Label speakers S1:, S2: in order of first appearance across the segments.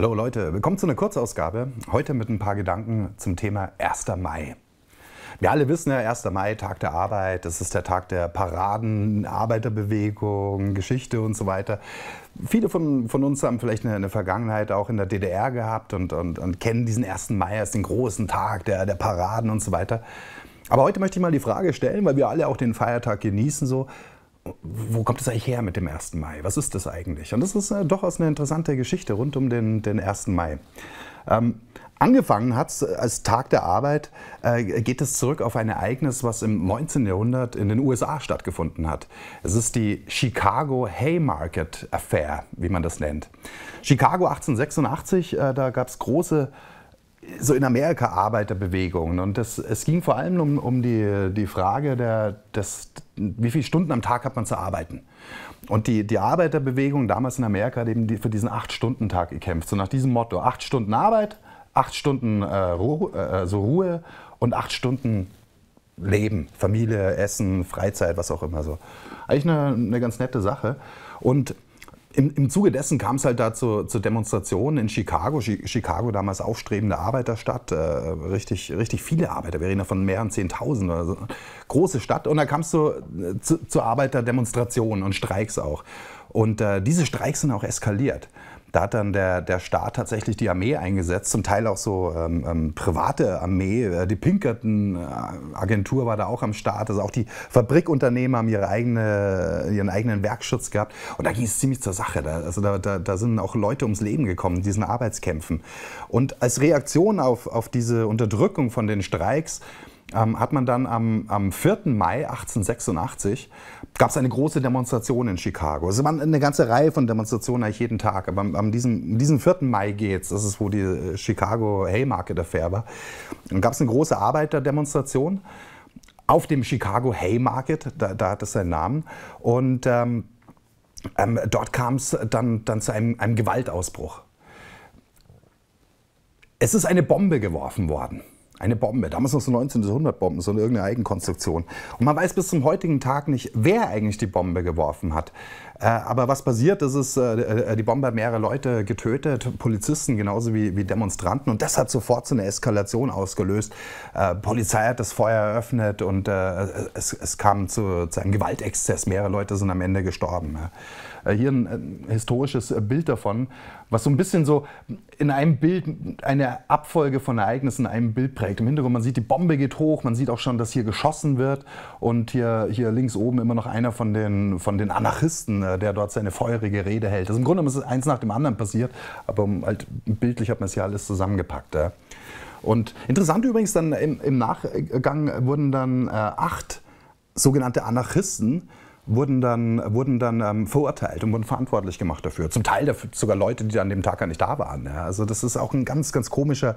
S1: Hallo Leute, willkommen zu einer Kurzausgabe. Heute mit ein paar Gedanken zum Thema 1. Mai. Wir alle wissen ja, 1. Mai, Tag der Arbeit, das ist der Tag der Paraden, Arbeiterbewegung, Geschichte und so weiter. Viele von, von uns haben vielleicht eine, eine Vergangenheit auch in der DDR gehabt und, und, und kennen diesen 1. Mai als den großen Tag der, der Paraden und so weiter. Aber heute möchte ich mal die Frage stellen, weil wir alle auch den Feiertag genießen, so, wo kommt es eigentlich her mit dem 1. Mai? Was ist das eigentlich? Und das ist äh, doch aus eine interessante Geschichte rund um den, den 1. Mai. Ähm, angefangen hat es als Tag der Arbeit, äh, geht es zurück auf ein Ereignis, was im 19. Jahrhundert in den USA stattgefunden hat. Es ist die Chicago Haymarket Affair, wie man das nennt. Chicago 1886, äh, da gab es große so in Amerika Arbeiterbewegungen. Ne? Und das, es ging vor allem um, um die, die Frage, der, des, wie viele Stunden am Tag hat man zu arbeiten. Und die, die Arbeiterbewegung damals in Amerika hat eben die, für diesen Acht-Stunden-Tag gekämpft. So nach diesem Motto: acht Stunden Arbeit, acht Stunden äh, Ruhe, äh, so Ruhe und acht Stunden Leben, Familie, Essen, Freizeit, was auch immer so. Eigentlich eine, eine ganz nette Sache. Und im, im Zuge dessen kam es halt da zu, zu, Demonstrationen in Chicago. Chicago, damals aufstrebende Arbeiterstadt, äh, richtig, richtig viele Arbeiter, wir reden von mehreren 10.000 oder so. Große Stadt. Und da kam es zu, zu, zu Arbeiterdemonstrationen und Streiks auch. Und äh, diese Streiks sind auch eskaliert. Da hat dann der, der Staat tatsächlich die Armee eingesetzt, zum Teil auch so ähm, ähm, private Armee. Äh, die Pinkerton-Agentur äh, war da auch am Start. Also auch die Fabrikunternehmen haben ihre eigene, ihren eigenen Werkschutz gehabt. Und da ging es ziemlich zur Sache. Da, also da, da, da sind auch Leute ums Leben gekommen, diesen Arbeitskämpfen. Und als Reaktion auf, auf diese Unterdrückung von den Streiks, ähm, hat man dann am, am 4. Mai 1886 gab es eine große Demonstration in Chicago. Es also waren eine ganze Reihe von Demonstrationen eigentlich jeden Tag, aber am diesem, diesem 4. Mai geht es, Das ist, wo die äh, Chicago Haymarket Affair war. Dann gab es eine große Arbeiterdemonstration auf dem Chicago Haymarket, da, da hat es seinen Namen. Und ähm, ähm dort kam es dann, dann zu einem, einem Gewaltausbruch. Es ist eine Bombe geworfen worden. Eine Bombe, damals noch so 1900-Bomben, so eine irgendeine Eigenkonstruktion. Und man weiß bis zum heutigen Tag nicht, wer eigentlich die Bombe geworfen hat. Äh, aber was passiert? ist, ist, äh, äh, die Bomber mehrere Leute getötet, Polizisten genauso wie, wie Demonstranten. Und das hat sofort so eine Eskalation ausgelöst. Polizei hat das Feuer eröffnet und es, es kam zu, zu einem Gewaltexzess. Mehrere Leute sind am Ende gestorben. Hier ein, ein historisches Bild davon, was so ein bisschen so in einem Bild eine Abfolge von Ereignissen in einem Bild prägt. Im Hintergrund, man sieht, die Bombe geht hoch, man sieht auch schon, dass hier geschossen wird und hier, hier links oben immer noch einer von den, von den Anarchisten äh, der dort seine feurige Rede hält. Also Im Grunde ist es eins nach dem anderen passiert, aber halt bildlich hat man es ja alles zusammengepackt. Ja. Und interessant übrigens, dann im, im Nachgang wurden dann äh, acht sogenannte Anarchisten wurden dann, wurden dann ähm, verurteilt und wurden verantwortlich gemacht dafür. Zum Teil dafür sogar Leute, die an dem Tag gar nicht da waren. Ja. Also das ist auch ein ganz, ganz komischer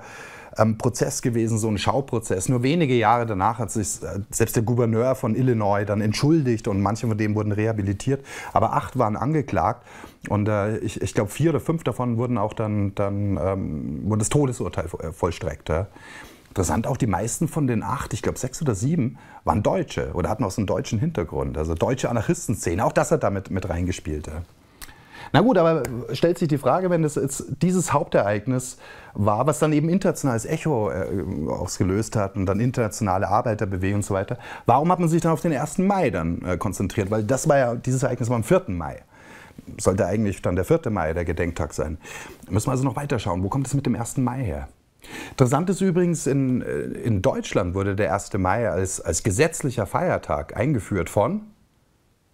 S1: ähm, Prozess gewesen, so ein Schauprozess. Nur wenige Jahre danach hat sich äh, selbst der Gouverneur von Illinois dann entschuldigt und manche von denen wurden rehabilitiert. Aber acht waren angeklagt und äh, ich, ich glaube vier oder fünf davon wurden auch dann, dann ähm, wurde das Todesurteil äh, vollstreckt. Ja. Interessant auch, die meisten von den acht, ich glaube sechs oder sieben, waren Deutsche oder hatten aus einem deutschen Hintergrund. Also deutsche Anarchistenszene, auch das hat damit mit reingespielt. Ja. Na gut, aber stellt sich die Frage, wenn es jetzt dieses Hauptereignis war, was dann eben internationales Echo äh, ausgelöst hat und dann internationale Arbeiterbewegung und so weiter, warum hat man sich dann auf den 1. Mai dann äh, konzentriert? Weil das war ja, dieses Ereignis war am 4. Mai. Sollte eigentlich dann der 4. Mai der Gedenktag sein. Müssen wir also noch weiterschauen, wo kommt es mit dem 1. Mai her? Interessant ist übrigens, in, äh, in Deutschland wurde der 1. Mai als, als gesetzlicher Feiertag eingeführt von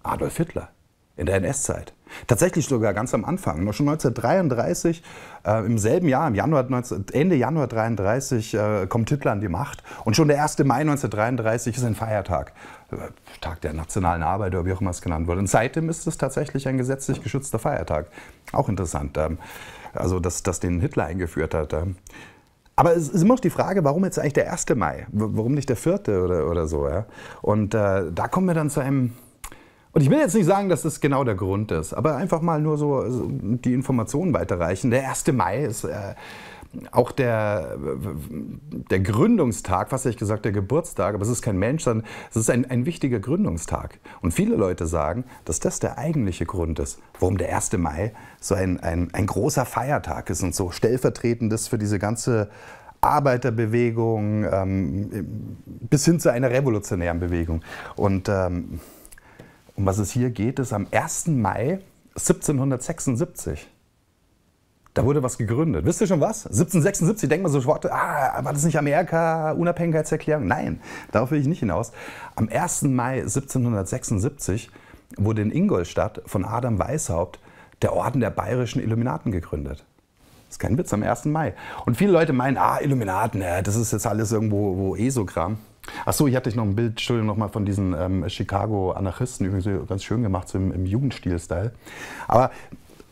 S1: Adolf Hitler in der NS-Zeit. Tatsächlich sogar ganz am Anfang, schon 1933, äh, im selben Jahr, im Januar 19, Ende Januar 1933 äh, kommt Hitler an die Macht und schon der 1. Mai 1933 ist ein Feiertag. Äh, Tag der nationalen Arbeit oder wie auch immer es genannt wurde. Und seitdem ist es tatsächlich ein gesetzlich geschützter Feiertag. Auch interessant, ähm, also dass das den Hitler eingeführt hat. Ähm. Aber es ist immer noch die Frage, warum jetzt eigentlich der 1. Mai? Warum nicht der 4. oder, oder so? Ja? Und äh, da kommen wir dann zu einem. Und ich will jetzt nicht sagen, dass das genau der Grund ist, aber einfach mal nur so die Informationen weiterreichen. Der 1. Mai ist. Äh, auch der, der Gründungstag, was ich gesagt, der Geburtstag, aber es ist kein Mensch, sondern es ist ein, ein wichtiger Gründungstag. Und viele Leute sagen, dass das der eigentliche Grund ist, warum der 1. Mai so ein, ein, ein großer Feiertag ist und so stellvertretend ist für diese ganze Arbeiterbewegung ähm, bis hin zu einer revolutionären Bewegung. Und ähm, um was es hier geht, ist am 1. Mai 1776 da wurde was gegründet. Wisst ihr schon was? 1776, denkt man so Worte, ah, war das nicht Amerika, Unabhängigkeitserklärung? Nein, darauf will ich nicht hinaus. Am 1. Mai 1776 wurde in Ingolstadt von Adam Weishaupt der Orden der bayerischen Illuminaten gegründet. Das ist kein Witz, am 1. Mai. Und viele Leute meinen, ah, Illuminaten, das ist jetzt alles irgendwo wo Esokram. Achso, ich hatte noch ein Bild, Entschuldigung, nochmal von diesen ähm, Chicago-Anarchisten, übrigens ganz schön gemacht, so im, im Jugendstil-Style. Aber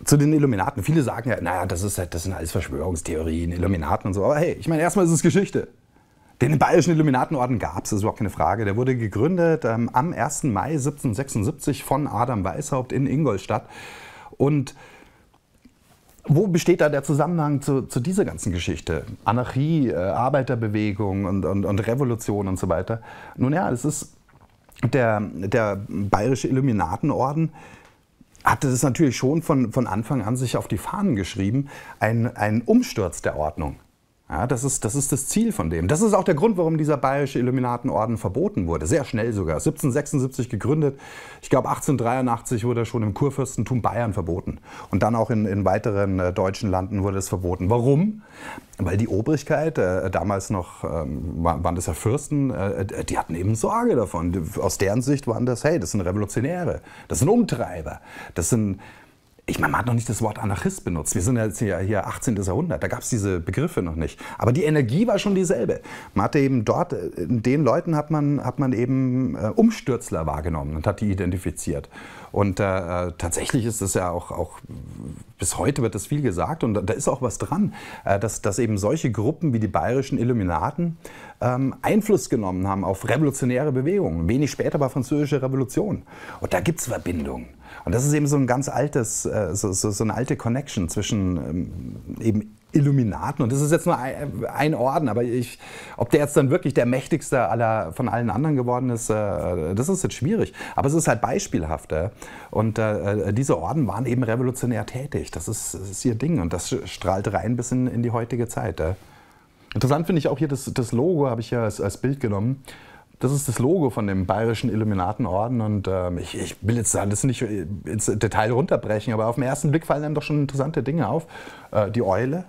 S1: zu den Illuminaten. Viele sagen ja, naja, das, ist, halt, das sind alles Verschwörungstheorien, Illuminaten und so. Aber hey, ich meine, erstmal ist es Geschichte. Den Bayerischen Illuminatenorden gab es, das ist überhaupt keine Frage. Der wurde gegründet ähm, am 1. Mai 1776 von Adam Weishaupt in Ingolstadt. Und wo besteht da der Zusammenhang zu, zu dieser ganzen Geschichte? Anarchie, äh, Arbeiterbewegung und, und, und Revolution und so weiter. Nun ja, es ist der, der Bayerische Illuminatenorden, hatte es natürlich schon von, von Anfang an sich auf die Fahnen geschrieben, ein, ein Umsturz der Ordnung. Ja, das, ist, das ist das Ziel von dem. Das ist auch der Grund, warum dieser bayerische Illuminatenorden verboten wurde. Sehr schnell sogar. 1776 gegründet. Ich glaube, 1883 wurde er schon im Kurfürstentum Bayern verboten. Und dann auch in, in weiteren äh, deutschen Landen wurde es verboten. Warum? Weil die Obrigkeit, äh, damals noch ähm, waren das ja Fürsten, äh, äh, die hatten eben Sorge davon. Aus deren Sicht waren das, hey, das sind Revolutionäre, das sind Umtreiber, das sind ich meine, man hat noch nicht das Wort Anarchist benutzt. Wir sind ja jetzt hier, hier 18. Jahrhundert, da gab es diese Begriffe noch nicht. Aber die Energie war schon dieselbe. Man hatte eben dort, äh, in den Leuten hat man, hat man eben äh, Umstürzler wahrgenommen und hat die identifiziert. Und äh, äh, tatsächlich ist das ja auch, auch, bis heute wird das viel gesagt und da ist auch was dran, äh, dass, dass eben solche Gruppen wie die bayerischen Illuminaten ähm, Einfluss genommen haben auf revolutionäre Bewegungen. Wenig später war französische Revolution. Und da gibt es Verbindungen. Und das ist eben so ein ganz altes, äh, so, so, so eine alte Connection zwischen ähm, eben Illuminaten. Und das ist jetzt nur äh, ein, Orden, aber ich, ob der jetzt dann wirklich der mächtigste aller, von allen anderen geworden ist, äh, das ist jetzt schwierig. Aber es ist halt beispielhaft. Und diese Orden waren eben revolutionär tätig. Das ist, das ist ihr Ding und das strahlt rein bis in, in die heutige Zeit. Interessant finde ich auch hier das, das Logo, habe ich ja als, als Bild genommen das ist das Logo von dem Bayerischen Illuminatenorden. Und ähm, ich, ich, will jetzt alles nicht ins Detail runterbrechen, aber auf den ersten Blick fallen einem doch schon interessante Dinge auf. Äh, die Eule.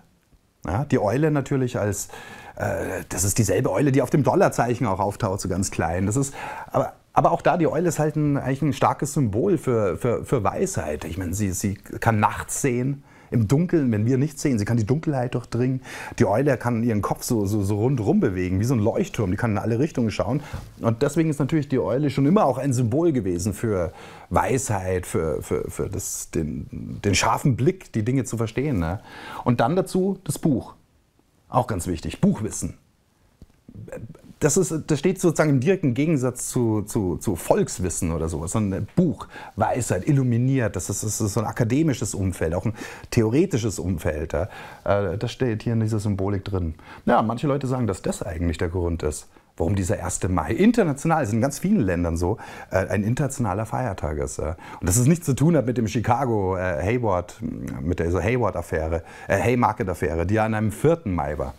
S1: Ja, die Eule natürlich als, äh, das ist dieselbe Eule, die auf dem Dollarzeichen auch auftaucht, so ganz klein. Das ist, aber aber auch da, die Eule ist halt ein, eigentlich ein starkes Symbol für, für, für Weisheit. Ich meine, sie, sie kann nachts sehen im Dunkeln, wenn wir nichts sehen. Sie kann die Dunkelheit durchdringen. Die Eule kann ihren Kopf so, so, so rundherum bewegen, wie so ein Leuchtturm. Die kann in alle Richtungen schauen. Und deswegen ist natürlich die Eule schon immer auch ein Symbol gewesen für Weisheit, für, für, für das, den, den scharfen Blick, die Dinge zu verstehen. Ne? Und dann dazu das Buch. Auch ganz wichtig, Buchwissen das, ist, das steht sozusagen im direkten Gegensatz zu, zu, zu Volkswissen oder sowas. So ein Buch, Weisheit, illuminiert, das ist, das ist so ein akademisches Umfeld, auch ein theoretisches Umfeld. Ja. Äh, das steht hier in dieser Symbolik drin. Ja, manche Leute sagen, dass das eigentlich der Grund ist, warum dieser 1. Mai international, ist in ganz vielen Ländern so, äh, ein internationaler Feiertag ist. Und dass es nichts zu tun hat mit dem Chicago äh, Hayward, mit dieser also Hayward-Affäre, Haymarket-Affäre, die ja an einem 4. Mai war.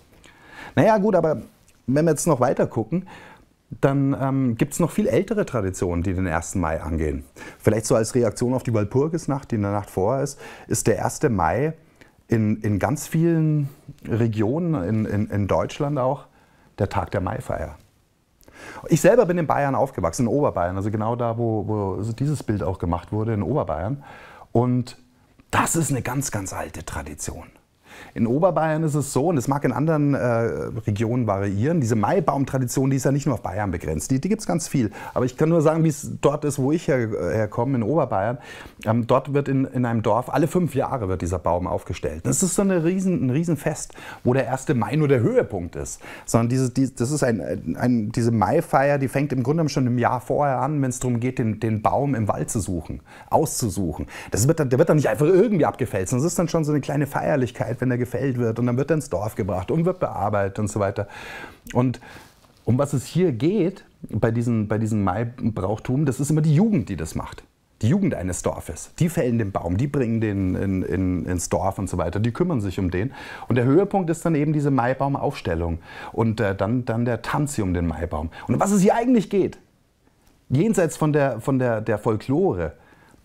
S1: Naja, gut, aber wenn wir jetzt noch weiter gucken, dann ähm, gibt es noch viel ältere Traditionen, die den 1. Mai angehen. Vielleicht so als Reaktion auf die Walpurgisnacht, die in der Nacht vorher ist, ist der 1. Mai in, in ganz vielen Regionen, in, in, in Deutschland auch, der Tag der Maifeier. Ich selber bin in Bayern aufgewachsen, in Oberbayern, also genau da, wo, wo dieses Bild auch gemacht wurde, in Oberbayern. Und das ist eine ganz, ganz alte Tradition. In Oberbayern ist es so, und es mag in anderen äh, Regionen variieren, diese Maibaumtradition, die ist ja nicht nur auf Bayern begrenzt. Die, die gibt es ganz viel. Aber ich kann nur sagen, wie es dort ist, wo ich her, äh, herkomme, in Oberbayern. Ähm, dort wird in, in einem Dorf, alle fünf Jahre wird dieser Baum aufgestellt. Das ist so eine riesen, ein Riesenfest, wo der 1. Mai nur der Höhepunkt ist. Sondern diese, die, das ist ein, ein, diese Maifeier, die fängt im Grunde schon im Jahr vorher an, wenn es darum geht, den, den Baum im Wald zu suchen, auszusuchen. Das wird dann, der wird dann nicht einfach irgendwie abgefällt, sondern es ist dann schon so eine kleine Feierlichkeit, wenn er gefällt wird und dann wird er ins Dorf gebracht und wird bearbeitet und so weiter. Und um was es hier geht, bei diesem, bei diesem Maibrauchtum, das ist immer die Jugend, die das macht. Die Jugend eines Dorfes. Die fällen den Baum, die bringen den in, in, ins Dorf und so weiter, die kümmern sich um den. Und der Höhepunkt ist dann eben diese Maibaumaufstellung und äh, dann, dann der Tanz hier um den Maibaum. Und um was es hier eigentlich geht, jenseits von der, von der, der Folklore,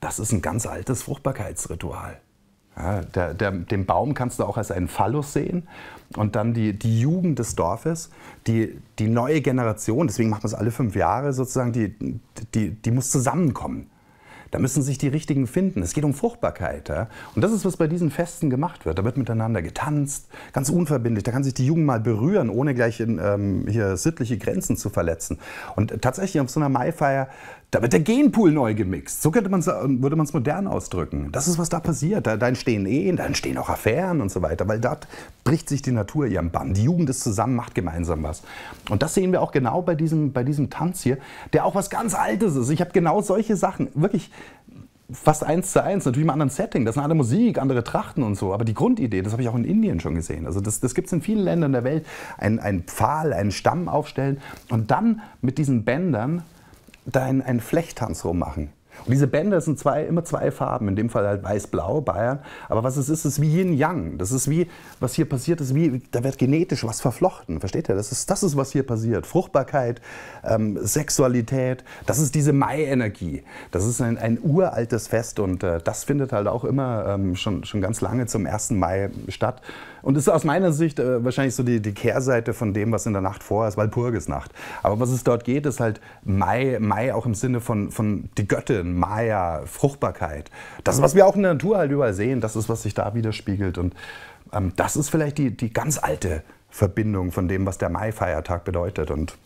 S1: das ist ein ganz altes Fruchtbarkeitsritual. Ja, der, der, den Baum kannst du auch als einen Phallus sehen. Und dann die, die Jugend des Dorfes, die, die neue Generation, deswegen macht man es alle fünf Jahre sozusagen, die, die, die muss zusammenkommen. Da müssen sich die Richtigen finden. Es geht um Fruchtbarkeit. Ja? Und das ist, was bei diesen Festen gemacht wird. Da wird miteinander getanzt, ganz unverbindlich. Da kann sich die Jugend mal berühren, ohne gleich in, ähm, hier sittliche Grenzen zu verletzen. Und tatsächlich auf so einer Maifeier da wird der Genpool neu gemixt. So könnte man's, äh, würde man es modern ausdrücken. Das ist, was da passiert. Da, da entstehen Ehen, da entstehen auch Affären und so weiter, weil dort bricht sich die Natur ihren Bann. Die Jugend ist zusammen, macht gemeinsam was. Und das sehen wir auch genau bei diesem, bei diesem Tanz hier, der auch was ganz Altes ist. Ich habe genau solche Sachen, wirklich fast eins zu eins, natürlich im anderen Setting. Das ist eine andere Musik, andere Trachten und so. Aber die Grundidee, das habe ich auch in Indien schon gesehen. Also das, das gibt es in vielen Ländern der Welt. Ein, ein Pfahl, einen Stamm aufstellen und dann mit diesen Bändern da einen, einen Flechttanz rummachen. Und diese Bänder sind zwei, immer zwei Farben, in dem Fall halt weiß-blau, Bayern. Aber was es ist, ist wie Yin-Yang. Das ist wie, was hier passiert ist, wie, da wird genetisch was verflochten. Versteht ihr? Das ist, das ist was hier passiert. Fruchtbarkeit, ähm, Sexualität, das ist diese Mai-Energie. Das ist ein, ein uraltes Fest und äh, das findet halt auch immer ähm, schon, schon ganz lange zum 1. Mai statt. Und ist aus meiner Sicht äh, wahrscheinlich so die, die Kehrseite von dem, was in der Nacht vorher ist, Walpurgisnacht. Aber was es dort geht, ist halt Mai, Mai auch im Sinne von, von die Göttin Maya, Fruchtbarkeit. Das was wir auch in der Natur halt überall sehen, Das ist, was sich da widerspiegelt. Und ähm, das ist vielleicht die, die ganz alte Verbindung von dem, was der Mai-Feiertag bedeutet. Und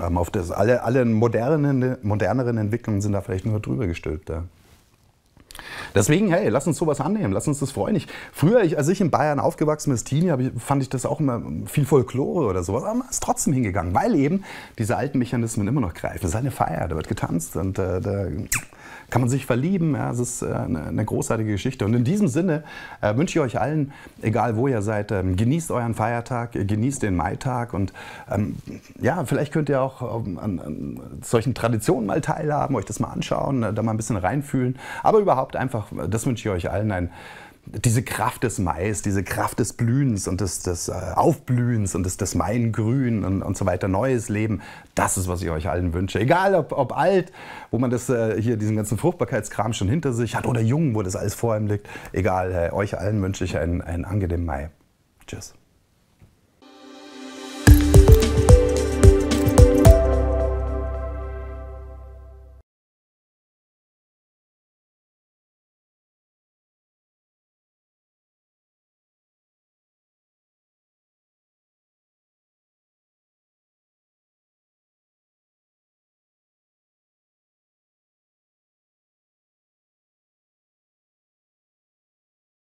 S1: ähm, auf das alle, alle moderneren, moderneren Entwicklungen sind da vielleicht nur drüber gestülpt. Ja. Deswegen, hey, lass uns sowas annehmen, lass uns das freuen. Ich, früher, ich, als ich in Bayern aufgewachsen bin, als Teenie, ich, fand ich das auch immer viel Folklore oder sowas, aber man ist trotzdem hingegangen, weil eben diese alten Mechanismen immer noch greifen. Es ist eine Feier, da wird getanzt und äh, da kann man sich verlieben. Ja, es ist äh, eine, eine, großartige Geschichte. Und in diesem Sinne äh, wünsche ich euch allen, egal wo ihr seid, ähm, genießt euren Feiertag, genießt den Maitag und ähm, ja, vielleicht könnt ihr auch ähm, an, an, solchen Traditionen mal teilhaben, euch das mal anschauen, äh, da mal ein bisschen reinfühlen. Aber überhaupt einfach, äh, das wünsche ich euch allen ein diese Kraft des Mais, diese Kraft des Blühens und des, des äh, Aufblühens und des, des Maiengrün und, und so weiter, neues Leben, das ist, was ich euch allen wünsche. Egal ob, ob alt, wo man das äh, hier diesen ganzen Fruchtbarkeitskram schon hinter sich hat oder jung, wo das alles vor ihm liegt. Egal, äh, euch allen wünsche ich einen, einen angenehmen Mai. Tschüss.